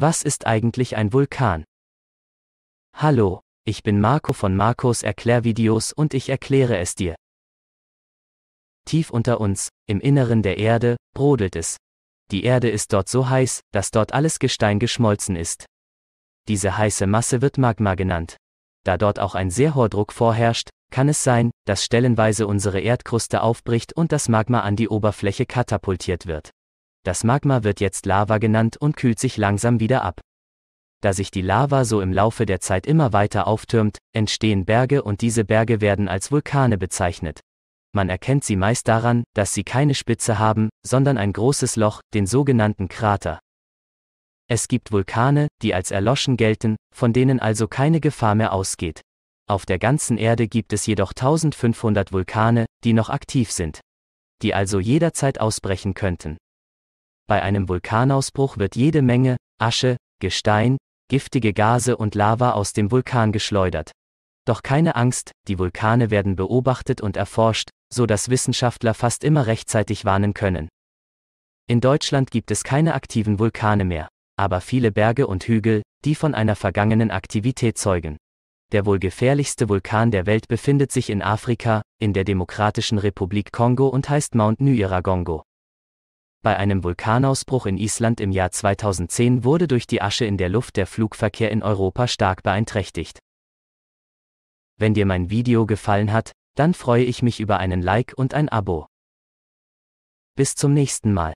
Was ist eigentlich ein Vulkan? Hallo, ich bin Marco von Marcos Erklärvideos und ich erkläre es dir. Tief unter uns, im Inneren der Erde, brodelt es. Die Erde ist dort so heiß, dass dort alles Gestein geschmolzen ist. Diese heiße Masse wird Magma genannt. Da dort auch ein sehr hoher Druck vorherrscht, kann es sein, dass stellenweise unsere Erdkruste aufbricht und das Magma an die Oberfläche katapultiert wird. Das Magma wird jetzt Lava genannt und kühlt sich langsam wieder ab. Da sich die Lava so im Laufe der Zeit immer weiter auftürmt, entstehen Berge und diese Berge werden als Vulkane bezeichnet. Man erkennt sie meist daran, dass sie keine Spitze haben, sondern ein großes Loch, den sogenannten Krater. Es gibt Vulkane, die als erloschen gelten, von denen also keine Gefahr mehr ausgeht. Auf der ganzen Erde gibt es jedoch 1500 Vulkane, die noch aktiv sind, die also jederzeit ausbrechen könnten. Bei einem Vulkanausbruch wird jede Menge Asche, Gestein, giftige Gase und Lava aus dem Vulkan geschleudert. Doch keine Angst, die Vulkane werden beobachtet und erforscht, so dass Wissenschaftler fast immer rechtzeitig warnen können. In Deutschland gibt es keine aktiven Vulkane mehr, aber viele Berge und Hügel, die von einer vergangenen Aktivität zeugen. Der wohl gefährlichste Vulkan der Welt befindet sich in Afrika, in der Demokratischen Republik Kongo und heißt Mount Nyiragongo. Bei einem Vulkanausbruch in Island im Jahr 2010 wurde durch die Asche in der Luft der Flugverkehr in Europa stark beeinträchtigt. Wenn dir mein Video gefallen hat, dann freue ich mich über einen Like und ein Abo. Bis zum nächsten Mal.